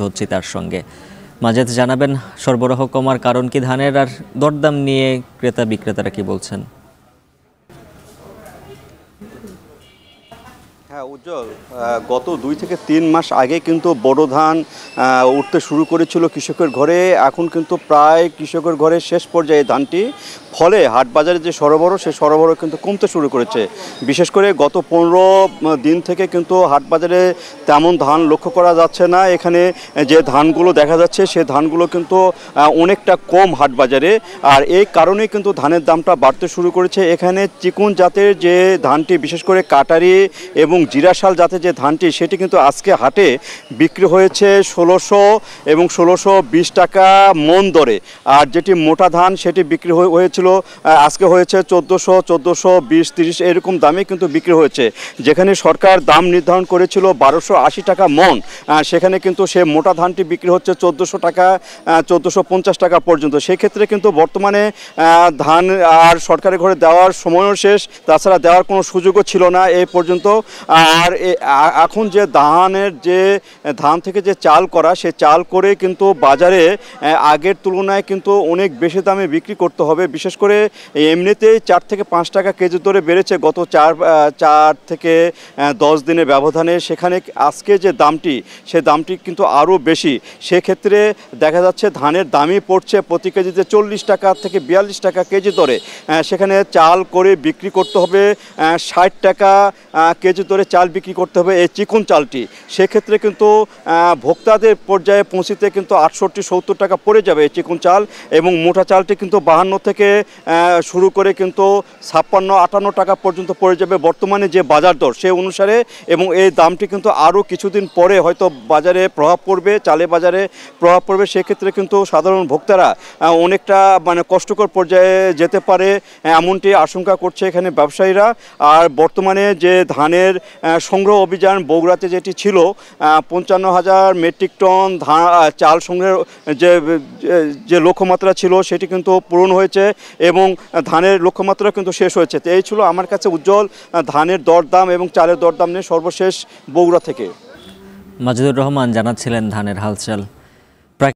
ধরছি তার সঙ্গে মাজাদ জানাবেন সরবরাহ কমার কারণ কি ধানের আর দরদাম নিয়ে ক্রেতা বিক্রেতারা কি বলছেন হ্যাঁ উজ্জ্বল গত দুই থেকে তিন মাস আগে কিন্তু বড় ধান উঠতে শুরু করেছিল কৃষকের ঘরে এখন কিন্তু প্রায় কৃষকের ঘরে শেষ পর্যায়ে ধানটি ফলে হাটবাজারে যে সরবরাহ সে সরবরাহ কিন্তু কমতে শুরু করেছে বিশেষ করে গত পনেরো দিন থেকে কিন্তু হাটবাজারে তেমন ধান লক্ষ্য করা যাচ্ছে না এখানে যে ধানগুলো দেখা যাচ্ছে সে ধানগুলো কিন্তু অনেকটা কম হাটবাজারে আর এই কারণে কিন্তু ধানের দামটা বাড়তে শুরু করেছে এখানে চিকুন জাতের যে ধানটি বিশেষ করে কাটারি এবং জিরাশাল জাতের যে ধানটি সেটি কিন্তু আজকে হাটে বিক্রি হয়েছে ষোলোশো এবং ষোলোশো বিশ টাকা মন দরে আর যেটি মোটা ধান সেটি বিক্রি হয়েছিল আজকে হয়েছে চোদ্দোশো চোদ্দোশো বিশ তিরিশ এরকম দামে কিন্তু বিক্রি হয়েছে যেখানে সরকার দাম নির্ধারণ করেছিল বারোশো আশি টাকা মন সেখানে কিন্তু সে মোটা ধানটি বিক্রি হচ্ছে চোদ্দোশো টাকা চোদ্দোশো পঞ্চাশ টাকা পর্যন্ত সেক্ষেত্রে কিন্তু বর্তমানে ধান আর সরকারের ঘরে দেওয়ার সময়ও শেষ তাছাড়া দেওয়ার কোনো সুযোগও ছিল না এই পর্যন্ত আর এখন যে ধানের যে ধান থেকে যে চাল করা সে চাল করে কিন্তু বাজারে আগের তুলনায় কিন্তু অনেক বেশি দামে বিক্রি করতে হবে বিশেষ করে এমনিতেই চার থেকে পাঁচ টাকা কেজি দরে বেড়েছে গত চার চার থেকে দশ দিনের ব্যবধানে সেখানে আজকে যে দামটি সে দামটি কিন্তু আরও বেশি সেক্ষেত্রে দেখা যাচ্ছে ধানের দামই পড়ছে প্রতি কেজিতে চল্লিশ টাকা থেকে বিয়াল্লিশ টাকা কেজি দরে সেখানে চাল করে বিক্রি করতে হবে ষাট টাকা কেজি দরে করে চাল বিক্রি করতে হবে এই চিকন চালটি সেক্ষেত্রে কিন্তু ভোক্তাদের পর্যায়ে পৌঁছিতে কিন্তু আটষট্টি সত্তর টাকা পড়ে যাবে এই চিকন চাল এবং মোটা চালটি কিন্তু বাহান্ন থেকে শুরু করে কিন্তু ছাপ্পান্ন আটান্ন টাকা পর্যন্ত পড়ে যাবে বর্তমানে যে বাজার দর সে অনুসারে এবং এই দামটি কিন্তু আরও কিছুদিন পরে হয়তো বাজারে প্রভাব পড়বে চালে বাজারে প্রভাব পড়বে সেক্ষেত্রে কিন্তু সাধারণ ভোক্তারা অনেকটা মানে কষ্টকর পর্যায়ে যেতে পারে এমনটি আশঙ্কা করছে এখানে ব্যবসায়ীরা আর বর্তমানে যে ধানের সংগ্রহ অভিযান বগুড়াতে যেটি ছিল পঞ্চান্ন হাজার মেট্রিক টন চাল সংগ্রহের যে যে লক্ষ্যমাত্রা ছিল সেটি কিন্তু পূরণ হয়েছে এবং ধানের লক্ষ্যমাত্রা কিন্তু শেষ হয়েছে তো এই ছিল আমার কাছে উজ্জ্বল ধানের দরদাম এবং চালের দরদাম নিয়ে সর্বশেষ বগুড়া থেকে মাজিদুর রহমান জানাচ্ছিলেন ধানের হালচাল